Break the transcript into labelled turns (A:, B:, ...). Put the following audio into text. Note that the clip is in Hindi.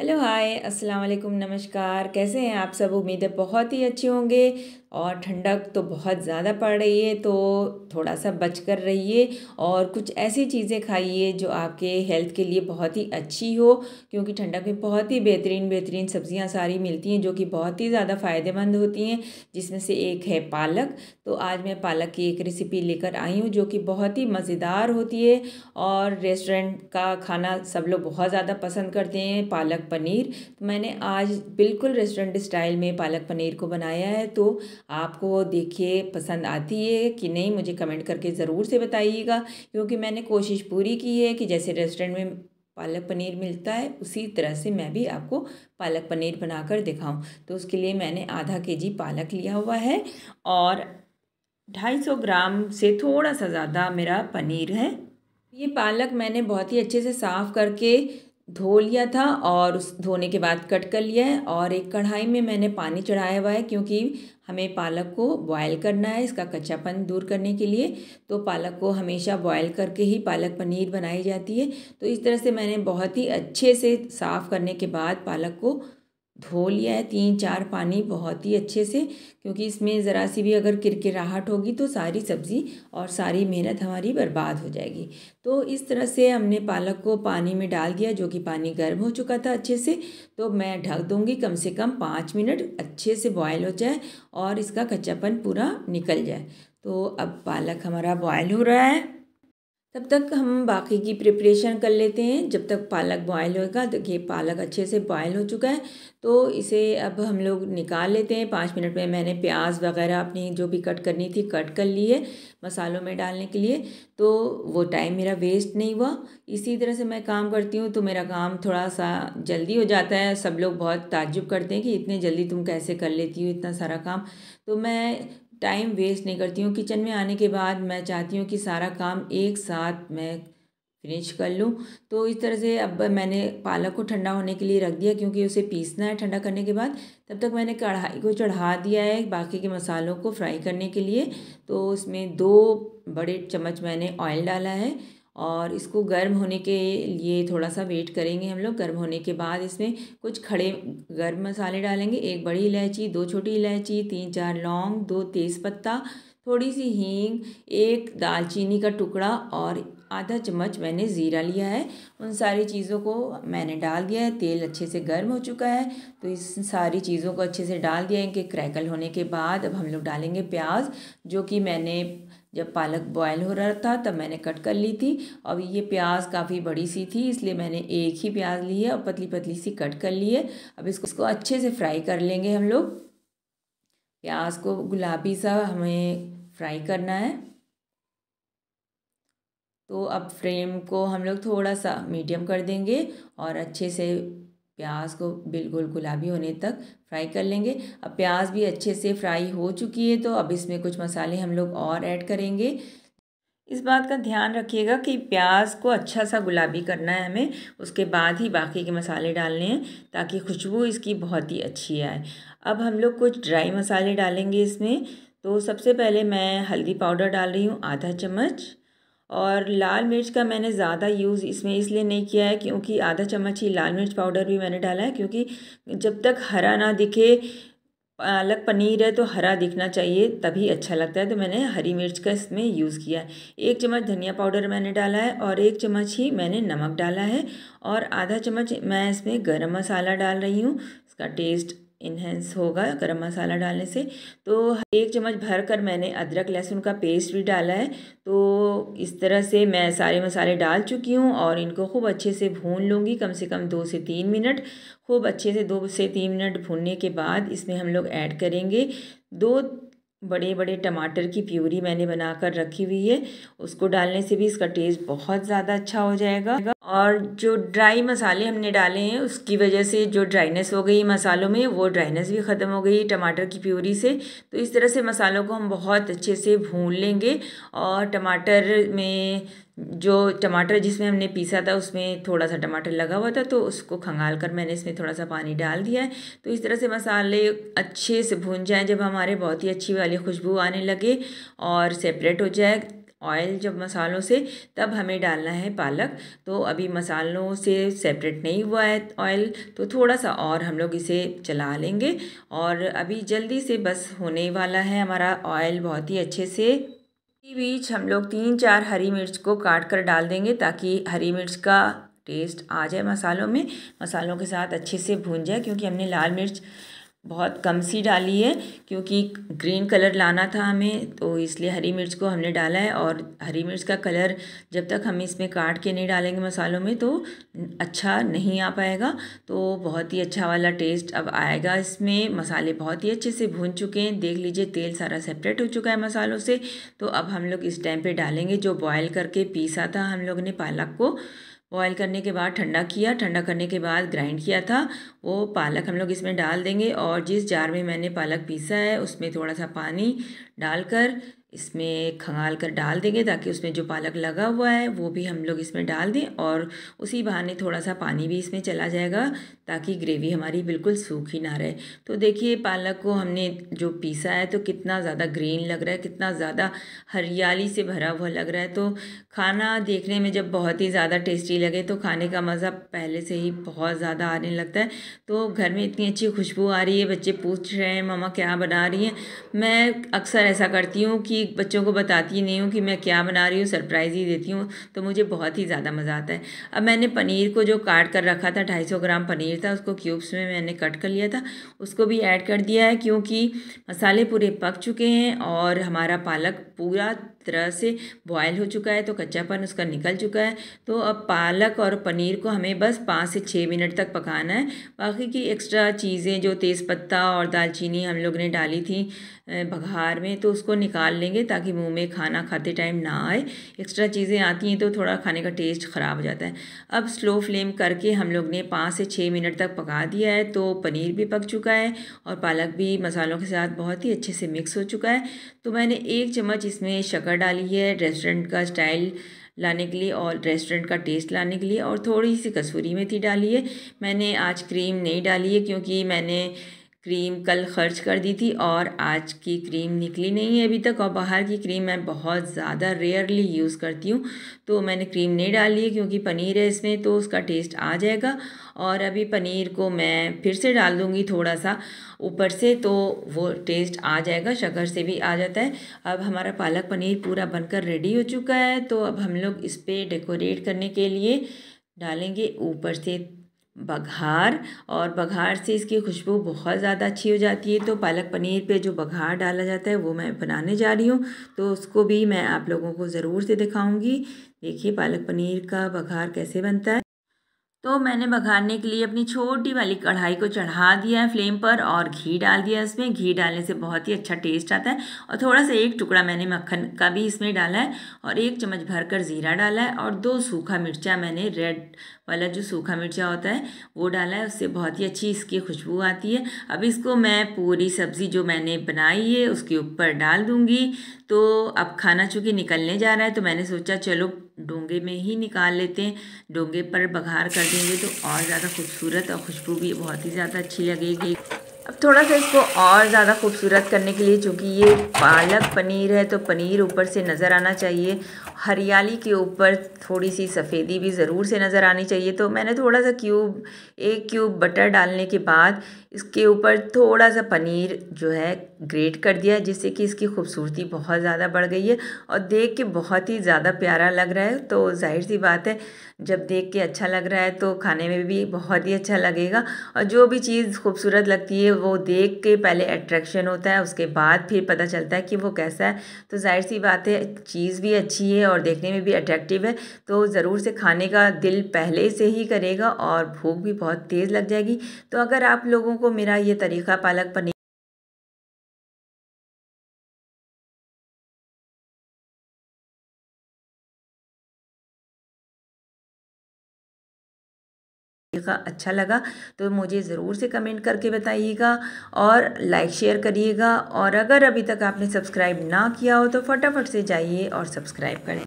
A: हेलो हाय अस्सलाम वालेकुम नमस्कार कैसे हैं आप सब उम्मीद है बहुत ही अच्छे होंगे और ठंडक तो बहुत ज़्यादा पड़ रही है तो थोड़ा सा बच कर रहिए और कुछ ऐसी चीज़ें खाइए जो आपके हेल्थ के लिए बहुत ही अच्छी हो क्योंकि ठंडक में बहुत ही बेहतरीन बेहतरीन सब्जियां सारी मिलती हैं जो कि बहुत ही ज़्यादा फ़ायदेमंद होती हैं जिसमें से एक है पालक तो आज मैं पालक की एक रेसिपी लेकर आई हूँ जो कि बहुत ही मज़ेदार होती है और रेस्टोरेंट का खाना सब लोग बहुत ज़्यादा पसंद करते हैं पालक पनीर तो मैंने आज बिल्कुल रेस्टोरेंट स्टाइल में पालक पनीर को बनाया है तो आपको देखिए पसंद आती है कि नहीं मुझे कमेंट करके ज़रूर से बताइएगा क्योंकि मैंने कोशिश पूरी की है कि जैसे रेस्टोरेंट में पालक पनीर मिलता है उसी तरह से मैं भी आपको पालक पनीर बनाकर दिखाऊं तो उसके लिए मैंने आधा के जी पालक लिया हुआ है और ढाई सौ ग्राम से थोड़ा सा ज़्यादा मेरा पनीर है ये पालक मैंने बहुत ही अच्छे से साफ़ करके धो लिया था और उस धोने के बाद कट कर लिया है और एक कढ़ाई में मैंने पानी चढ़ाया हुआ है क्योंकि हमें पालक को बॉयल करना है इसका कच्चापन दूर करने के लिए तो पालक को हमेशा बॉयल करके ही पालक पनीर बनाई जाती है तो इस तरह से मैंने बहुत ही अच्छे से साफ़ करने के बाद पालक को धो लिया है तीन चार पानी बहुत ही अच्छे से क्योंकि इसमें ज़रा सी भी अगर किरकिराहट होगी तो सारी सब्ज़ी और सारी मेहनत हमारी बर्बाद हो जाएगी तो इस तरह से हमने पालक को पानी में डाल दिया जो कि पानी गर्म हो चुका था अच्छे से तो मैं ढक दूँगी कम से कम पाँच मिनट अच्छे से बॉयल हो जाए और इसका कच्चापन पूरा निकल जाए तो अब पालक हमारा बॉयल हो रहा है तब तक हम बाकी की प्रिपरेशन कर लेते हैं जब तक पालक बॉयल होगा देखिए पालक अच्छे से बॉयल हो चुका है तो इसे अब हम लोग निकाल लेते हैं पाँच मिनट में मैंने प्याज वगैरह अपनी जो भी कट करनी थी कट कर ली है मसालों में डालने के लिए तो वो टाइम मेरा वेस्ट नहीं हुआ इसी तरह से मैं काम करती हूँ तो मेरा काम थोड़ा सा जल्दी हो जाता है सब लोग बहुत ताज्जुब करते हैं कि इतने जल्दी तुम कैसे कर लेती हो इतना सारा काम तो मैं टाइम वेस्ट नहीं करती हूँ किचन में आने के बाद मैं चाहती हूँ कि सारा काम एक साथ मैं फिनिश कर लूँ तो इस तरह से अब मैंने पालक को ठंडा होने के लिए रख दिया क्योंकि उसे पीसना है ठंडा करने के बाद तब तक मैंने कढ़ाई को चढ़ा दिया है बाकी के मसालों को फ्राई करने के लिए तो उसमें दो बड़े चम्मच मैंने ऑयल डाला है और इसको गर्म होने के लिए थोड़ा सा वेट करेंगे हम लोग गर्म होने के बाद इसमें कुछ खड़े गर्म मसाले डालेंगे एक बड़ी इलायची दो छोटी इलायची तीन चार लौंग दो तेज़पत्ता थोड़ी सी हींग एक दालचीनी का टुकड़ा और आधा चम्मच मैंने ज़ीरा लिया है उन सारी चीज़ों को मैंने डाल दिया है तेल अच्छे से गर्म हो चुका है तो इस सारी चीज़ों को अच्छे से डाल दिया है इनके क्रैकल होने के बाद अब हम लोग डालेंगे प्याज जो कि मैंने जब पालक बॉयल हो रहा था तब मैंने कट कर ली थी अब ये प्याज काफ़ी बड़ी सी थी इसलिए मैंने एक ही प्याज ली है और पतली पतली सी कट कर ली है अब इसको इसको अच्छे से फ्राई कर लेंगे हम लोग प्याज को गुलाबी सा हमें फ्राई करना है तो अब फ्लेम को हम लोग थोड़ा सा मीडियम कर देंगे और अच्छे से प्याज को बिल्कुल गुलाबी होने तक फ्राई कर लेंगे अब प्याज भी अच्छे से फ्राई हो चुकी है तो अब इसमें कुछ मसाले हम लोग और ऐड करेंगे इस बात का ध्यान रखिएगा कि प्याज को अच्छा सा गुलाबी करना है हमें उसके बाद ही बाकी के मसाले डालने हैं ताकि खुशबू इसकी बहुत ही अच्छी आए अब हम लोग कुछ ड्राई मसाले डालेंगे इसमें तो सबसे पहले मैं हल्दी पाउडर डाल रही हूँ आधा चम्मच और लाल मिर्च का मैंने ज़्यादा यूज़ इसमें इसलिए नहीं किया है क्योंकि आधा चम्मच ही लाल मिर्च पाउडर भी मैंने डाला है क्योंकि जब तक हरा ना दिखे अलग पनीर है तो हरा दिखना चाहिए तभी अच्छा लगता है तो मैंने हरी मिर्च का इसमें यूज़ किया है एक चम्मच धनिया पाउडर मैंने डाला है और एक चम्मच ही मैंने नमक डाला है और आधा चम्मच मैं इसमें गर्म मसाला डाल रही हूँ इसका टेस्ट इन्हेंस होगा गरम मसाला डालने से तो एक चम्मच भर कर मैंने अदरक लहसुन का पेस्ट भी डाला है तो इस तरह से मैं सारे मसाले डाल चुकी हूँ और इनको खूब अच्छे से भून लूँगी कम से कम दो से तीन मिनट खूब अच्छे से दो से तीन मिनट भूनने के बाद इसमें हम लोग ऐड करेंगे दो बड़े बड़े टमाटर की प्यूरी मैंने बना कर रखी हुई है उसको डालने से भी इसका टेस्ट बहुत ज़्यादा अच्छा हो जाएगा और जो ड्राई मसाले हमने डाले हैं उसकी वजह से जो ड्राइनेस हो गई मसालों में वो ड्राइनेस भी ख़त्म हो गई टमाटर की प्यूरी से तो इस तरह से मसालों को हम बहुत अच्छे से भून लेंगे और टमाटर में जो टमाटर जिसमें हमने पीसा था उसमें थोड़ा सा टमाटर लगा हुआ था तो उसको खंगाल कर मैंने इसमें थोड़ा सा पानी डाल दिया है तो इस तरह से मसाले अच्छे से भून जाएं जब हमारे बहुत ही अच्छी वाली खुशबू आने लगे और सेपरेट हो जाए ऑयल जब मसालों से तब हमें डालना है पालक तो अभी मसालों से सेपरेट नहीं हुआ है ऑयल तो थोड़ा सा और हम लोग इसे चला लेंगे और अभी जल्दी से बस होने वाला है हमारा ऑयल बहुत ही अच्छे से इसी बीच हम लोग तीन चार हरी मिर्च को काट कर डाल देंगे ताकि हरी मिर्च का टेस्ट आ जाए मसालों में मसालों के साथ अच्छे से भून जाए क्योंकि हमने लाल मिर्च बहुत कम सी डाली है क्योंकि ग्रीन कलर लाना था हमें तो इसलिए हरी मिर्च को हमने डाला है और हरी मिर्च का कलर जब तक हम इसमें काट के नहीं डालेंगे मसालों में तो अच्छा नहीं आ पाएगा तो बहुत ही अच्छा वाला टेस्ट अब आएगा इसमें मसाले बहुत ही अच्छे से भून चुके हैं देख लीजिए तेल सारा सेपरेट हो चुका है मसालों से तो अब हम लोग इस टाइम पर डालेंगे जो बॉयल करके पीसा था हम लोग ने पालक को बॉयल करने के बाद ठंडा किया ठंडा करने के बाद ग्राइंड किया था वो पालक हम लोग इसमें डाल देंगे और जिस जार में मैंने पालक पीसा है उसमें थोड़ा सा पानी डालकर इसमें खंगाल कर डाल देंगे ताकि उसमें जो पालक लगा हुआ है वो भी हम लोग इसमें डाल दें और उसी बहाने थोड़ा सा पानी भी इसमें चला जाएगा ताकि ग्रेवी हमारी बिल्कुल सूखी ना रहे तो देखिए पालक को हमने जो पीसा है तो कितना ज़्यादा ग्रीन लग रहा है कितना ज़्यादा हरियाली से भरा हुआ लग रहा है तो खाना देखने में जब बहुत ही ज़्यादा टेस्टी लगे तो खाने का मज़ा पहले से ही बहुत ज़्यादा आने लगता है तो घर में इतनी अच्छी खुशबू आ रही है बच्चे पूछ रहे हैं मामा क्या बना रही हैं मैं अक्सर ऐसा करती हूँ कि कि बच्चों को बताती नहीं हूँ कि मैं क्या बना रही हूँ सरप्राइज़ ही देती हूँ तो मुझे बहुत ही ज़्यादा मज़ा आता है अब मैंने पनीर को जो काट कर रखा था ढाई ग्राम पनीर था उसको क्यूब्स में मैंने कट कर लिया था उसको भी ऐड कर दिया है क्योंकि मसाले पूरे पक चुके हैं और हमारा पालक पूरा तरह से बॉयल हो चुका है तो कच्चापन उसका निकल चुका है तो अब पालक और पनीर को हमें बस पाँच से छः मिनट तक पकाना है बाकी की एक्स्ट्रा चीज़ें जो तेज़पत्ता और दालचीनी हम लोग ने डाली थी बघार में तो उसको निकाल लेंगे ताकि मुंह में खाना खाते टाइम ना आए एक्स्ट्रा चीज़ें आती हैं तो थोड़ा खाने का टेस्ट ख़राब हो जाता है अब स्लो फ्लेम करके हम लोग ने पाँच से छः मिनट तक पका दिया है तो पनीर भी पक चुका है और पालक भी मसालों के साथ बहुत ही अच्छे से मिक्स हो चुका है तो मैंने एक चम्मच इसमें शक्कर डाली है रेस्टोरेंट का स्टाइल लाने के लिए और रेस्टोरेंट का टेस्ट लाने के लिए और थोड़ी सी कसूरी मेथी डाली है मैंने आज क्रीम नहीं डाली है क्योंकि मैंने क्रीम कल खर्च कर दी थी और आज की क्रीम निकली नहीं है अभी तक और बाहर की क्रीम मैं बहुत ज़्यादा रेयरली यूज़ करती हूँ तो मैंने क्रीम नहीं डाली है क्योंकि पनीर है इसमें तो उसका टेस्ट आ जाएगा और अभी पनीर को मैं फिर से डाल दूँगी थोड़ा सा ऊपर से तो वो टेस्ट आ जाएगा शक्कर से भी आ जाता है अब हमारा पालक पनीर पूरा बनकर रेडी हो चुका है तो अब हम लोग इस पर डेकोरेट करने के लिए डालेंगे ऊपर से बघार और बघार से इसकी खुशबू बहुत ज़्यादा अच्छी हो जाती है तो पालक पनीर पे जो बघार डाला जाता है वो मैं बनाने जा रही हूँ तो उसको भी मैं आप लोगों को ज़रूर से दिखाऊंगी देखिए पालक पनीर का बघार कैसे बनता है तो मैंने बघारने के लिए अपनी छोटी वाली कढ़ाई को चढ़ा दिया है फ्लेम पर और घी डाल दिया इसमें घी डालने से बहुत ही अच्छा टेस्ट आता है और थोड़ा सा एक टुकड़ा मैंने मक्खन का भी इसमें डाला है और एक चम्मच भरकर ज़ीरा डाला है और दो सूखा मिर्चा मैंने रेड वाला जो सूखा मिर्चा होता है वो डाला है उससे बहुत ही अच्छी इसकी खुशबू आती है अब इसको मैं पूरी सब्ज़ी जो मैंने बनाई है उसके ऊपर डाल दूँगी तो अब खाना चूँकि निकलने जा रहा है तो मैंने सोचा चलो डोंगे में ही निकाल लेते हैं डोंगे पर बघार कर देंगे तो और ज़्यादा खूबसूरत और खुशबू भी बहुत ही ज़्यादा अच्छी लगेगी अब थोड़ा सा इसको और ज़्यादा खूबसूरत करने के लिए चूँकि ये पालक पनीर है तो पनीर ऊपर से नज़र आना चाहिए हरियाली के ऊपर थोड़ी सी सफ़ेदी भी ज़रूर से नज़र आनी चाहिए तो मैंने थोड़ा सा क्यूब एक क्यूब बटर डालने के बाद इसके ऊपर थोड़ा सा पनीर जो है ग्रेट कर दिया जिससे कि इसकी खूबसूरती बहुत ज़्यादा बढ़ गई है और देख के बहुत ही ज़्यादा प्यारा लग रहा है तो जाहिर सी बात है जब देख के अच्छा लग रहा है तो खाने में भी बहुत ही अच्छा लगेगा और जो भी चीज़ खूबसूरत लगती है वो देख के पहले अट्रैक्शन होता है उसके बाद फिर पता चलता है कि वो कैसा है तो जाहिर सी बात है चीज़ भी अच्छी है और देखने में भी अट्रैक्टिव है तो ज़रूर से खाने का दिल पहले से ही करेगा और भूख भी बहुत तेज़ लग जाएगी तो अगर आप लोगों को मेरा ये तरीका पालक पनीर अच्छा लगा तो मुझे ज़रूर से कमेंट करके बताइएगा और लाइक शेयर करिएगा और अगर अभी तक आपने सब्सक्राइब ना किया हो तो फटाफट से जाइए और सब्सक्राइब करें